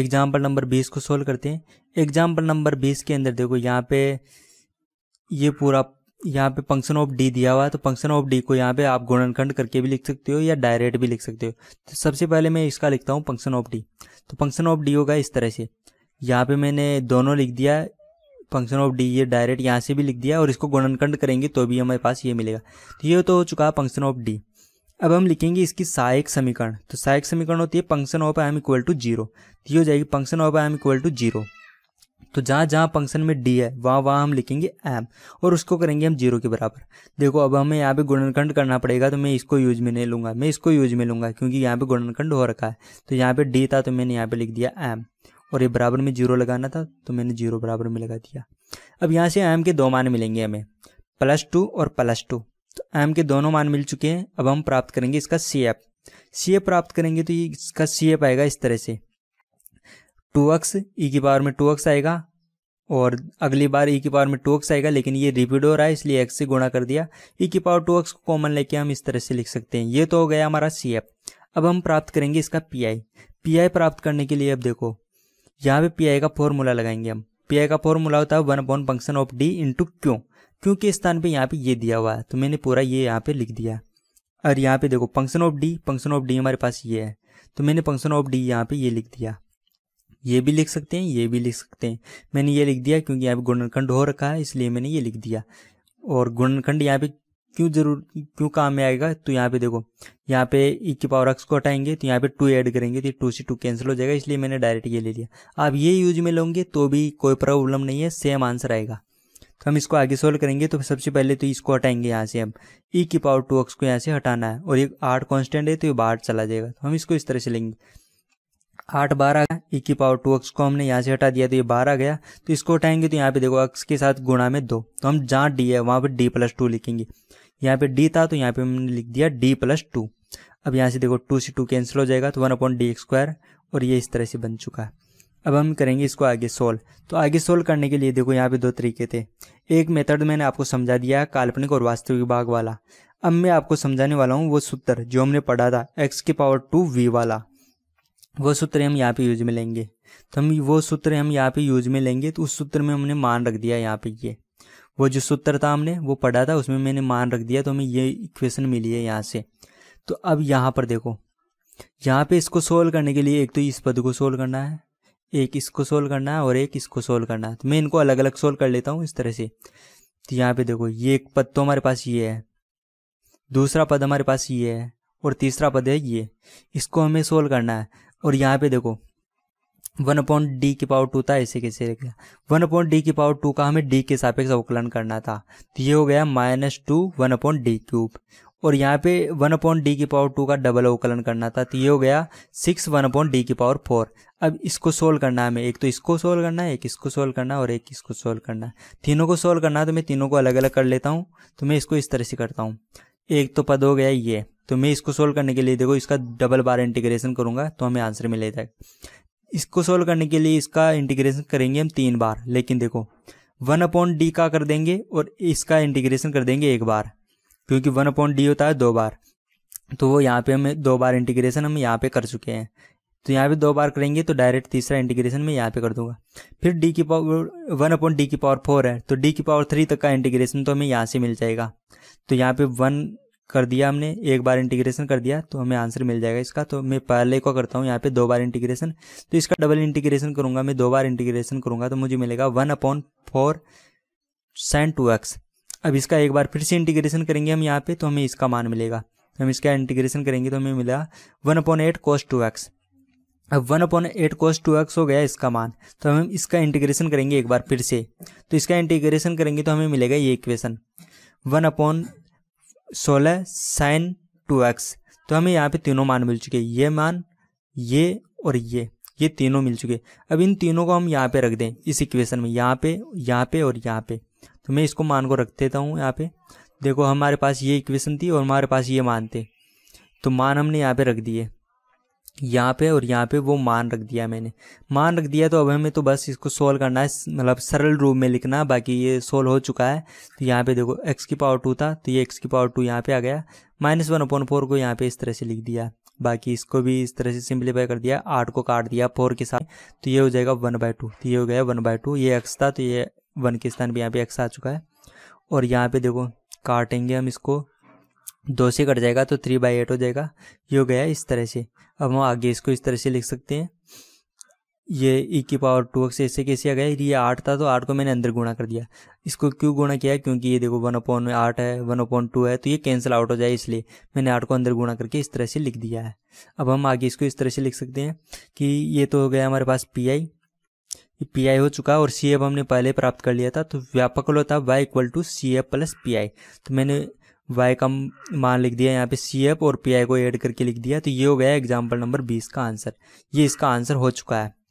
example number बीस को solve करते हैं एग्जाम्पल नंबर बीस के अंदर देखो यहाँ पे ये पूरा यहाँ पे फंक्शन ऑफ डी दिया हुआ है तो फंक्शन ऑफ डी को यहाँ पे आप गुणनखंड करके भी लिख सकते हो या डायरेक्ट भी लिख सकते हो तो सबसे पहले मैं इसका लिखता हूँ फंक्शन ऑफ डी तो फंक्शन ऑफ डी होगा इस तरह से यहाँ पे मैंने दोनों लिख दिया फंक्शन ऑफ डी ये डायरेक्ट यहाँ से भी लिख दिया और इसको गुणनखंड करेंगे तो भी हमारे पास ये मिलेगा तो ये तो हो चुका है फंक्शन ऑफ डी अब हम लिखेंगे इसकी सहायक समीकरण तो सहायक समीकरण होती है function of I M equal to zero ये हो जाएगी function of I M equal to zero तो जहाँ जहाँ फंक्शन में डी है वहाँ वहाँ हम लिखेंगे एम और उसको करेंगे हम जीरो के बराबर देखो अब हमें यहाँ पे गुणनखंड करना पड़ेगा तो मैं इसको यूज में नहीं लूँगा मैं इसको यूज में लूँगा क्योंकि यहाँ पे गुणनखंड हो रखा है तो यहाँ पे डी था तो मैंने यहाँ पे लिख दिया एम और ये बराबर में जीरो लगाना था तो मैंने जीरो बराबर में लगा दिया अब यहाँ से एम के दो मान मिलेंगे हमें प्लस टू और प्लस टू तो एम के दोनों मान मिल चुके हैं अब हम प्राप्त करेंगे इसका सी एफ सी एफ प्राप्त करेंगे तो ये इसका सी एफ आएगा इस तरह से टू एक्स ई e की पावर में टू एक्स आएगा और अगली बार ई e की पावर में टू एक्स आएगा लेकिन ये रिपीट हो रहा है इसलिए एक्स से गुणा कर दिया ई e की पावर टू एक्स को कॉमन लेके हम इस तरह से लिख सकते हैं ये तो हो गया हमारा सी एफ अब हम प्राप्त करेंगे इसका पी आई पी आई प्राप्त करने के लिए अब देखो यहाँ पे पी आई का फॉर्मूला लगाएंगे हम पी आई का फॉर्मूला होता है one upon function of D into Q क्योंकि स्थान पे यहाँ पे ये दिया हुआ है तो मैंने पूरा ये यहाँ पे लिख दिया और यहाँ पे देखो function of D function of D हमारे पास ये है तो मैंने फंक्शन ऑफ डी यहाँ पे ये लिख दिया ये भी लिख सकते हैं ये भी लिख सकते हैं मैंने ये लिख दिया क्योंकि यहाँ पे गुणनखंड हो रखा है इसलिए मैंने ये लिख दिया और गुणनखंड यहाँ पे क्यों जरूर क्यों काम में आएगा तो यहाँ पे देखो यहाँ पे ई e की पावर एक्स को हटाएंगे तो यहाँ पे टू ऐड करेंगे तो टू से टू कैंसिल हो जाएगा इसलिए मैंने डायरेक्ट ये ले लिया आप ये यूज में लोगे तो भी कोई प्रॉब्लम नहीं है सेम आंसर आएगा तो हम इसको आगे सोल्व करेंगे तो सबसे पहले तो इसको हटाएंगे यहाँ से अब ई e की पावर टू एक्स को यहाँ से हटाना है और ये आठ कॉन्स्टेंट है तो ये बाहर चला जाएगा तो हम इसको इस तरह से लेंगे आठ बारह ई e की पावर टू एक्स को हमने यहाँ से हटा दिया तो ये बारह गया तो इसको हटाएंगे तो यहाँ पे देखो एक्स के साथ गुणा में दो तो हम जहाँ डी है वहाँ पर डी प्लस टू लिखेंगे यहाँ पे डी था तो यहाँ पे हमने लिख दिया डी प्लस टू अब यहाँ से देखो टू से टू कैंसिल हो जाएगा तो वन अपॉइंट डी स्क्वायर और ये इस तरह से बन चुका है अब हम करेंगे इसको आगे सोल्व तो आगे सोल्व करने के लिए देखो यहाँ पे दो तरीके थे एक मेथड मैंने आपको समझा दिया काल्पनिक और वास्तविक भाग वाला अब मैं आपको समझाने वाला हूँ वो सूत्र जो हमने पढ़ा था एक्स के पावर टू वी वाला वो सूत्र हम यहाँ पे यूज में लेंगे तो हम वो सूत्र हम यहाँ पे यूज में लेंगे तो उस सूत्र में हमने मान रख दिया यहाँ पे ये वो जो सूत्र था हमने वो पढ़ा था उसमें मैंने मान रख दिया तो हमें ये इक्वेशन मिली है यहाँ से तो अब यहाँ पर देखो यहाँ पे इसको सोल्व करने के लिए एक तो इस पद को सोल्व करना है एक इसको सोल्व करना है और एक इसको सोल्व करना है तो मैं इनको अलग अलग सोल्व कर लेता हूँ इस तरह से तो यहाँ पे देखो ये एक पद तो हमारे पास ये है दूसरा पद हमारे पास ये है और तीसरा पद है ये इसको हमें सोल्व करना है और यहाँ पे देखो वन अपॉइंट डी की पावर टू था ऐसे कैसे वन अपॉइंट डी की पावर टू का हमें डी के सापेक्ष अवकलन करना था तो ये हो गया minus two one upon D cube और यहाँ पे वन अपॉन डी की पावर टू का डबल अवकलन करना था तो ये हो गया सिक्स वन अपॉन डी की पावर फोर अब इसको सोल्व करना है हमें एक तो इसको सोल्व करना है एक इसको सोल्व करना है और एक इसको सोल्व करना है तीनों को सोल्व करना है तो मैं तीनों को अलग अलग कर लेता हूँ तो मैं इसको इस तरह से करता हूँ एक तो पद हो गया ये तो मैं इसको सोल्व करने के लिए देखो इसका डबल बार इंटीग्रेशन करूंगा तो हमें आंसर मिलेगा इसको सोल्व करने के लिए इसका इंटीग्रेशन करेंगे हम तीन बार लेकिन देखो वन अपॉन डी का कर देंगे और इसका इंटीग्रेशन कर देंगे एक बार क्योंकि वन अपॉइंट डी होता है दो बार तो वो यहाँ पे हमें दो बार इंटीग्रेशन हम यहाँ पे कर चुके हैं तो यहाँ पे दो बार करेंगे तो डायरेक्ट तीसरा इंटीग्रेशन में यहाँ पे कर दूंगा फिर डी की पावर वन अपॉइंट डी की पावर फोर है तो डी की पावर थ्री तक का इंटीग्रेशन तो हमें यहाँ से मिल जाएगा तो यहाँ पे वन कर दिया हमने एक बार इंटीग्रेशन कर दिया तो हमें आंसर मिल जाएगा इसका तो मैं पहले को करता हूँ यहाँ पे दो बार इंटीग्रेशन तो इसका डबल इंटीग्रेशन करूंगा मैं दो बार इंटीग्रेशन करूंगा तो मुझे मिलेगा one upon four sine two X अब इसका एक बार फिर से इंटीग्रेशन करेंगे हम यहाँ पे तो हमें इसका मान मिलेगा तो हम इसका इंटीग्रेशन करेंगे तो हमें मिला one upon eight cos two X अब one upon eight cos two X हो गया इसका मान तो हम इसका इंटीग्रेशन करेंगे एक बार फिर से तो इसका इंटीग्रेशन करेंगे तो हमें मिलेगा ये इक्वेशन वन अपॉन सोलह साइन टू एक्स तो हमें यहाँ पे तीनों मान मिल चुके ये मान ये और ये ये तीनों मिल चुके अब इन तीनों को हम यहाँ पे रख दें इस इक्वेशन में यहाँ पे यहाँ पे और यहाँ पे तो मैं इसको मान को रख देता तो हूँ यहाँ पे देखो हमारे पास ये इक्वेशन थी और हमारे पास ये मान थे तो मान हमने यहाँ पे रख दिए यहाँ पे और यहाँ पे वो मान रख दिया मैंने मान रख दिया तो अब हमें तो बस इसको सोल्व करना है मतलब सरल रूप में लिखना है बाकी ये सोल्व हो चुका है तो यहाँ पे देखो एक्स की पावर टू था तो ये एक्स की पावर टू यहाँ पे आ गया माइनस वन अपॉन फोर को यहाँ पे इस तरह से लिख दिया बाकी इसको भी इस तरह से सिंप्लीफाई कर दिया आठ को काट दिया फोर के साथ तो ये हो जाएगा वन बाय टू तो ये हो गया वन बाय टू ये एक्स था तो ये वन के स्थान पर यहाँ पे एक्स आ चुका है और यहाँ पे देखो काटेंगे हम इसको दो से कट जाएगा तो थ्री बाई एट हो जाएगा ये हो गया इस तरह से अब हम आगे इसको इस तरह से लिख सकते हैं ये ई e की पावर टू एक्स ऐसे कैसे आ गया ये आठ था तो आठ को मैंने अंदर गुणा कर दिया इसको क्यों गुणा किया क्योंकि ये देखो वन अपॉन आठ है वन अपॉन टू है तो ये कैंसिल आउट हो जाए इसलिए मैंने आठ को अंदर गुणा करके इस तरह से लिख दिया है अब हम आगे इसको इस तरह से लिख सकते हैं कि ये तो हो गया हमारे पास पी आई पी हो चुका और सी एफ हमने पहले प्राप्त कर लिया था तो व्यापक लो था Y equal to C F plus P I तो मैंने वाई का मान लिख दिया यहाँ पे सी एफ और पी आई को ऐड करके लिख दिया तो ये हो गया एग्जाम्पल नंबर बीस का आंसर ये इसका आंसर हो चुका है